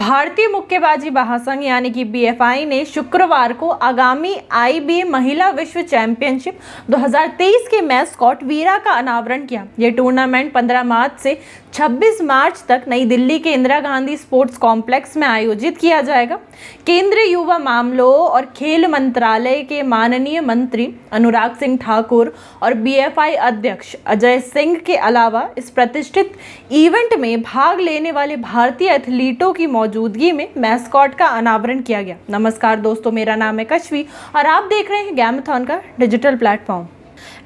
भारतीय मुक्केबाजी महासंघ यानी कि बीएफआई ने शुक्रवार को आगामी आईबीए महिला विश्व चैंपियनशिप 2023 के मैच स्कॉट वीरा का अनावरण किया यह टूर्नामेंट 15 मार्च से 26 मार्च तक नई दिल्ली के इंदिरा गांधी स्पोर्ट्स कॉम्प्लेक्स में आयोजित किया जाएगा केंद्रीय युवा मामलों और खेल मंत्रालय के माननीय मंत्री अनुराग सिंह ठाकुर और बीएफआई अध्यक्ष अजय सिंह के अलावा इस प्रतिष्ठित इवेंट में भाग लेने वाले भारतीय एथलीटों की मौजूदगी में मैस्कॉट का अनावरण किया गया नमस्कार दोस्तों मेरा नाम है कश्वी और आप देख रहे हैं गैमथॉन का डिजिटल प्लेटफॉर्म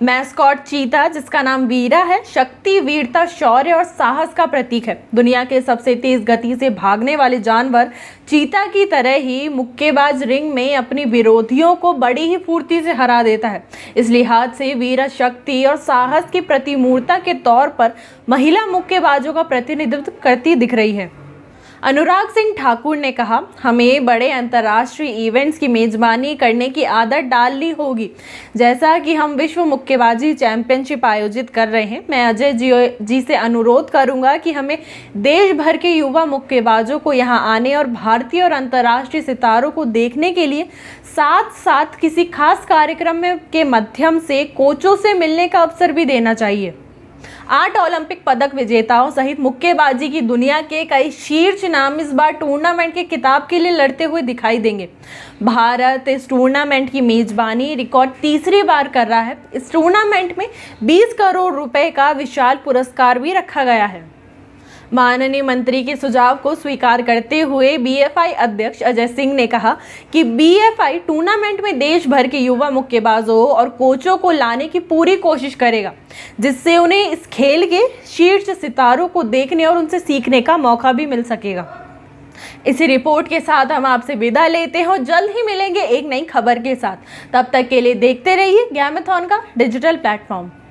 मैस्कॉट चीता जिसका नाम वीरा है शक्ति वीरता शौर्य और साहस का प्रतीक है दुनिया के सबसे तेज गति से भागने वाले जानवर चीता की तरह ही मुक्केबाज रिंग में अपनी विरोधियों को बड़ी ही फूर्ति से हरा देता है इस लिहाज से वीरा शक्ति और साहस की प्रतिमूर्ता के तौर पर महिला मुक्केबाजों का प्रतिनिधित्व करती दिख रही है अनुराग सिंह ठाकुर ने कहा हमें बड़े अंतर्राष्ट्रीय इवेंट्स की मेज़बानी करने की आदत डालनी होगी जैसा कि हम विश्व मुक्केबाजी चैंपियनशिप आयोजित कर रहे हैं मैं अजय जियो जी से अनुरोध करूंगा कि हमें देश भर के युवा मुक्केबाजों को यहाँ आने और भारतीय और अंतर्राष्ट्रीय सितारों को देखने के लिए साथ साथ किसी खास कार्यक्रम में के माध्यम से कोचों से मिलने का अवसर भी देना चाहिए आठ ओलंपिक पदक विजेताओं सहित मुक्केबाजी की दुनिया के कई शीर्ष नाम इस बार टूर्नामेंट के किताब के लिए लड़ते हुए दिखाई देंगे भारत इस टूर्नामेंट की मेजबानी रिकॉर्ड तीसरी बार कर रहा है इस टूर्नामेंट में बीस करोड़ रुपए का विशाल पुरस्कार भी रखा गया है माननीय मंत्री के सुझाव को स्वीकार करते हुए बीएफआई अध्यक्ष अजय सिंह ने कहा कि बीएफआई टूर्नामेंट में देश भर के युवा मुक्केबाजों और कोचों को लाने की पूरी कोशिश करेगा जिससे उन्हें इस खेल के शीर्ष सितारों को देखने और उनसे सीखने का मौका भी मिल सकेगा इसी रिपोर्ट के साथ हम आपसे विदा लेते हैं जल्द ही मिलेंगे एक नई खबर के साथ तब तक के लिए देखते रहिए गैमेथॉन का डिजिटल प्लेटफॉर्म